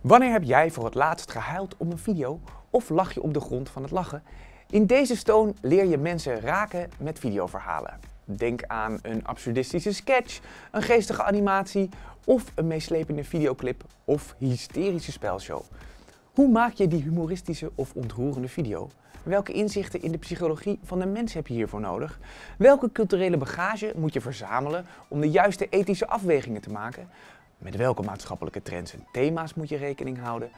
Wanneer heb jij voor het laatst gehuild om een video of lach je op de grond van het lachen? In deze stoon leer je mensen raken met videoverhalen. Denk aan een absurdistische sketch, een geestige animatie of een meeslepende videoclip of hysterische spelshow. Hoe maak je die humoristische of ontroerende video? Welke inzichten in de psychologie van de mens heb je hiervoor nodig? Welke culturele bagage moet je verzamelen om de juiste ethische afwegingen te maken? Met welke maatschappelijke trends en thema's moet je rekening houden?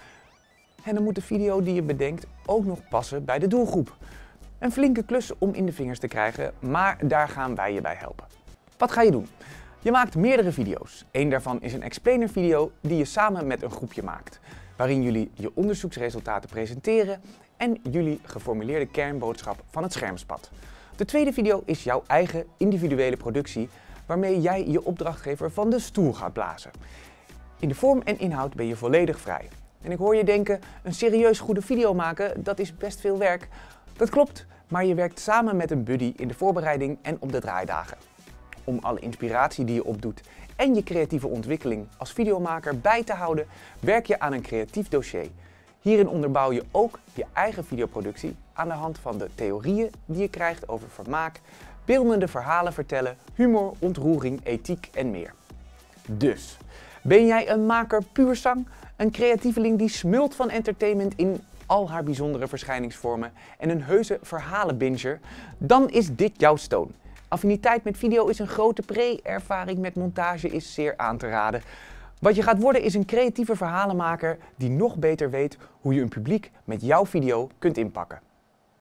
En dan moet de video die je bedenkt ook nog passen bij de doelgroep. Een flinke klus om in de vingers te krijgen, maar daar gaan wij je bij helpen. Wat ga je doen? Je maakt meerdere video's. Eén daarvan is een explainer video die je samen met een groepje maakt. Waarin jullie je onderzoeksresultaten presenteren en jullie geformuleerde kernboodschap van het schermspad. De tweede video is jouw eigen individuele productie waarmee jij je opdrachtgever van de stoel gaat blazen. In de vorm en inhoud ben je volledig vrij. En ik hoor je denken, een serieus goede video maken, dat is best veel werk. Dat klopt, maar je werkt samen met een buddy in de voorbereiding en op de draaidagen. Om alle inspiratie die je opdoet en je creatieve ontwikkeling als videomaker bij te houden, werk je aan een creatief dossier Hierin onderbouw je ook je eigen videoproductie aan de hand van de theorieën die je krijgt over vermaak, beeldende verhalen vertellen, humor, ontroering, ethiek en meer. Dus, ben jij een maker puur zang, een creatieveling die smult van entertainment in al haar bijzondere verschijningsvormen en een heuse verhalenbinger, dan is dit jouw stoon. Affiniteit met video is een grote pre-ervaring met montage is zeer aan te raden. Wat je gaat worden is een creatieve verhalenmaker die nog beter weet hoe je een publiek met jouw video kunt inpakken.